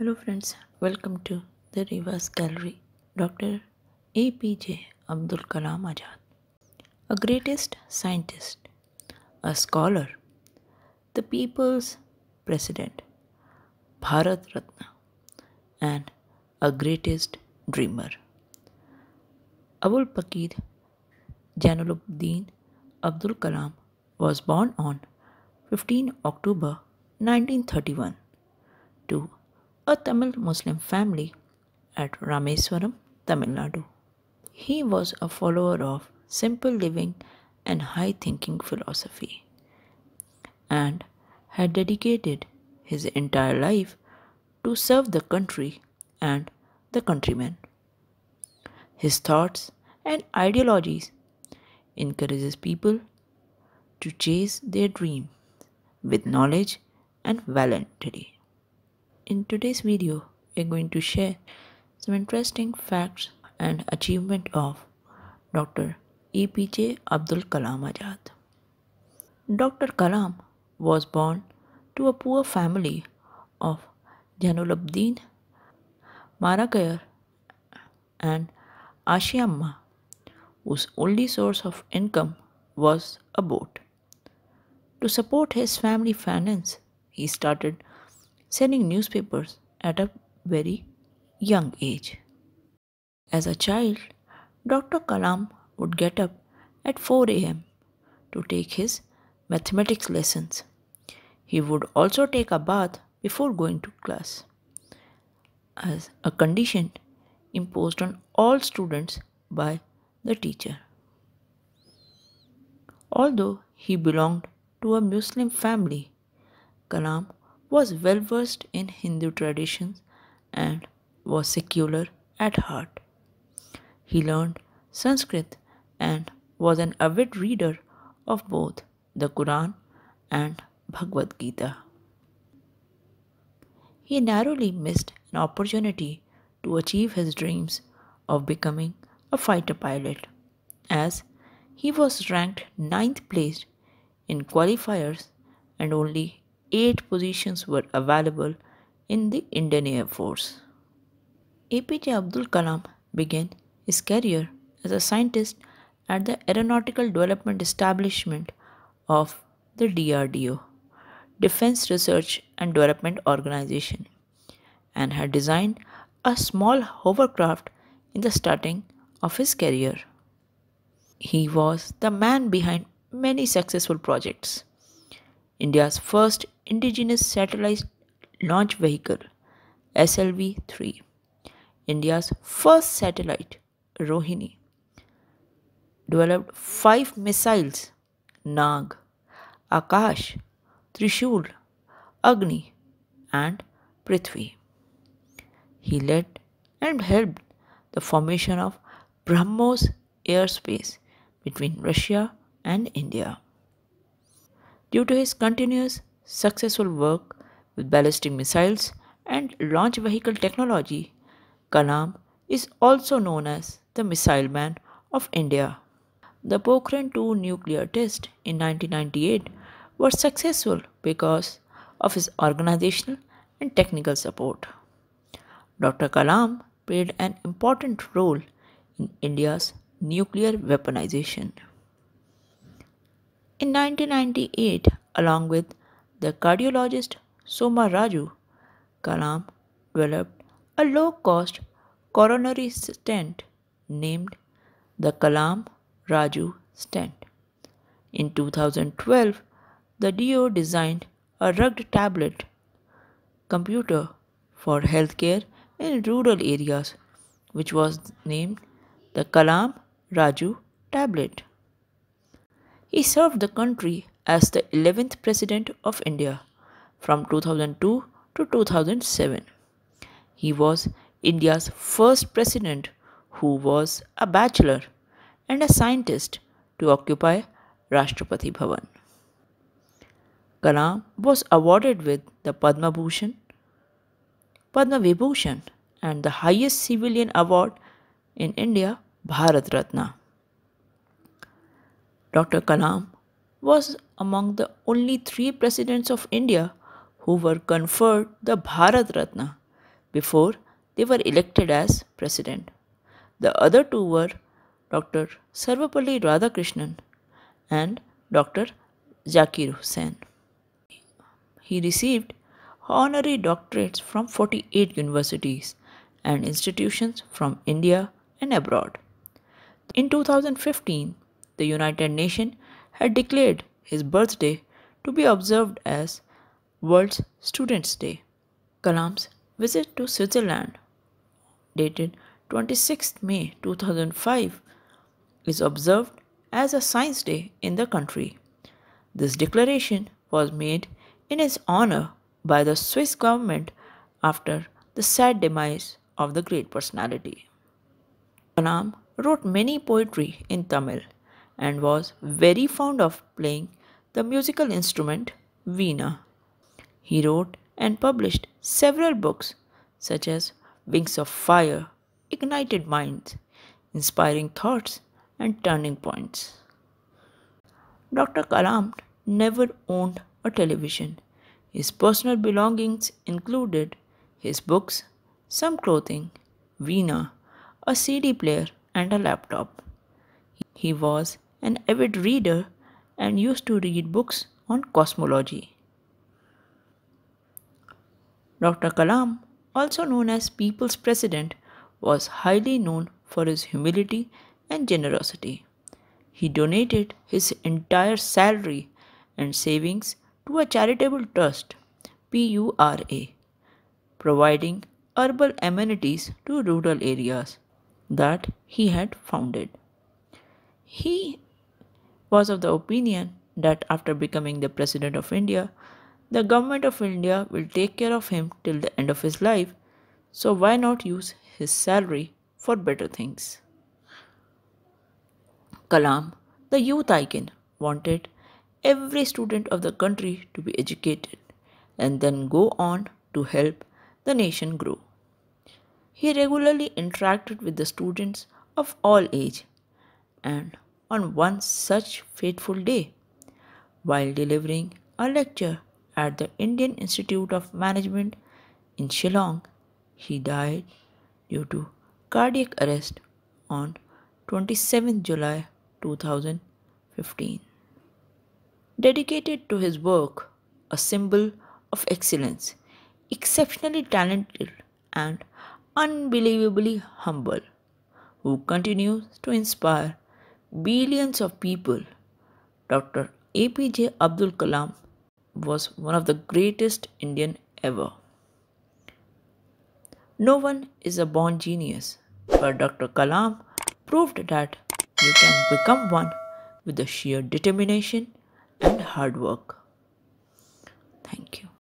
Hello friends, welcome to the Reverse Gallery. Dr. APJ Abdul Kalam Ajad, a greatest scientist, a scholar, the people's president, Bharat Ratna, and a greatest dreamer. Abul Pakir Janaluddin Abdul Kalam was born on 15 October 1931 to a Tamil Muslim family at Rameswaram, Tamil Nadu. He was a follower of simple living and high thinking philosophy and had dedicated his entire life to serve the country and the countrymen. His thoughts and ideologies encourages people to chase their dream with knowledge and valentry. In today's video, we are going to share some interesting facts and achievement of Dr. EPJ Abdul Kalam Ajad. Dr. Kalam was born to a poor family of Janulabdin, Marakayar and Ashiamma whose only source of income was a boat. To support his family finance, he started selling newspapers at a very young age. As a child, Dr. Kalam would get up at 4 am to take his mathematics lessons. He would also take a bath before going to class, as a condition imposed on all students by the teacher. Although he belonged to a Muslim family, Kalam was well versed in Hindu traditions and was secular at heart. He learned Sanskrit and was an avid reader of both the Quran and Bhagavad Gita. He narrowly missed an opportunity to achieve his dreams of becoming a fighter pilot, as he was ranked ninth place in qualifiers and only eight positions were available in the Indian Air Force. APJ Abdul Kalam began his career as a scientist at the Aeronautical Development Establishment of the DRDO, Defense Research and Development Organization, and had designed a small hovercraft in the starting of his career. He was the man behind many successful projects. India's first indigenous satellite launch vehicle, SLV 3, India's first satellite, Rohini, developed five missiles Nag, Akash, Trishul, Agni, and Prithvi. He led and helped the formation of BrahMos airspace between Russia and India. Due to his continuous successful work with ballistic missiles and launch vehicle technology, Kalam is also known as the Missile Man of India. The Pokhran 2 nuclear test in 1998 were successful because of his organizational and technical support. Dr. Kalam played an important role in India's nuclear weaponization. In 1998, along with the cardiologist Soma Raju, Kalam developed a low cost coronary stent named the Kalam Raju stent. In 2012, the DO designed a rugged tablet computer for healthcare in rural areas, which was named the Kalam Raju tablet. He served the country as the 11th President of India from 2002 to 2007. He was India's first president who was a bachelor and a scientist to occupy Rashtrapati Bhavan. Kalam was awarded with the Padma Bhushan, Padma Vibhushan and the highest civilian award in India, Bharat Ratna. Dr. Kalam was among the only three presidents of India who were conferred the Bharat Ratna before they were elected as president. The other two were Dr. Sarvapalli Radhakrishnan and Dr. Zakir Hussain. He received honorary doctorates from 48 universities and institutions from India and abroad. In 2015, the United Nations had declared his birthday to be observed as World Students' Day. Kalam's visit to Switzerland, dated 26 May 2005, is observed as a Science Day in the country. This declaration was made in his honor by the Swiss government after the sad demise of the great personality. Kalam wrote many poetry in Tamil and was very fond of playing the musical instrument veena. He wrote and published several books such as Wings of Fire, Ignited Minds, Inspiring Thoughts, and Turning Points. Dr. Kalam never owned a television. His personal belongings included his books, some clothing, veena, a CD player, and a laptop. He was an avid reader and used to read books on cosmology. Dr. Kalam, also known as People's President, was highly known for his humility and generosity. He donated his entire salary and savings to a charitable trust, PURA, providing herbal amenities to rural areas that he had founded. He was of the opinion that after becoming the President of India, the government of India will take care of him till the end of his life, so why not use his salary for better things? Kalam, the youth icon, wanted every student of the country to be educated and then go on to help the nation grow. He regularly interacted with the students of all age and on one such fateful day while delivering a lecture at the Indian Institute of Management in Shillong. He died due to cardiac arrest on 27 July 2015. Dedicated to his work, a symbol of excellence, exceptionally talented and unbelievably humble, who continues to inspire billions of people, Dr. APJ Abdul Kalam was one of the greatest Indian ever. No one is a born genius, but Dr. Kalam proved that you can become one with the sheer determination and hard work. Thank you.